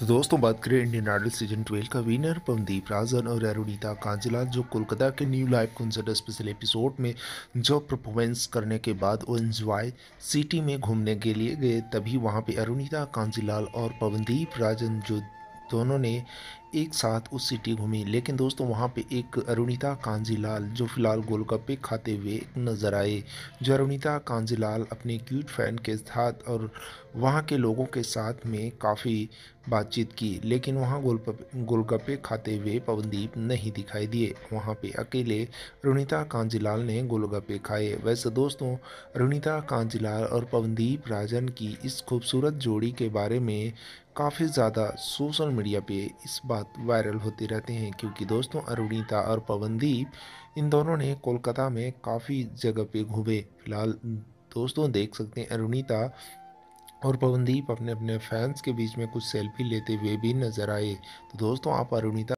तो दोस्तों बात करें इंडियन आइडल सीजन 12 का विनर पवनदीप राजन और अरुणिता कांजिला जो कोलकाता के new life concert special episode में जो परफॉर्मेंस करने के बाद वो एंजॉय सिटी में घूमने के लिए गए तभी वहाँ पे अरुणिता कांजीलाल और पवनदीप राजन जो दोनों ने एक साथ उस सिटी घूमी लेकिन दोस्तों वहाँ पे एक अरुणिता कांजीलाल जो फ़िलहाल गोलगप्पे खाते हुए नज़र आए जो अरुणिता कांजीलाल अपने क्यूट फैन के साथ और वहाँ के लोगों के साथ में काफ़ी बातचीत की लेकिन वहाँ गोल गोलगप्पे खाते हुए पवनदीप नहीं दिखाई दिए वहाँ पे अकेले रुणिता कांजीलाल ने गोलगप्पे खाए वैसे दोस्तों रुणिता कांजीलाल और पवनदीप राजन की इस खूबसूरत जोड़ी के बारे में काफ़ी ज़्यादा सोशल मीडिया पे इस बात बात वायरल होती रहती हैं क्योंकि दोस्तों अरुणीता और पवनदीप इन दोनों ने कोलकाता में काफ़ी जगह पे घूमे फिलहाल दोस्तों देख सकते हैं अरुणीता और पवनदीप अपने अपने फैंस के बीच में कुछ सेल्फी लेते हुए भी नजर आए तो दोस्तों आप अरुणिता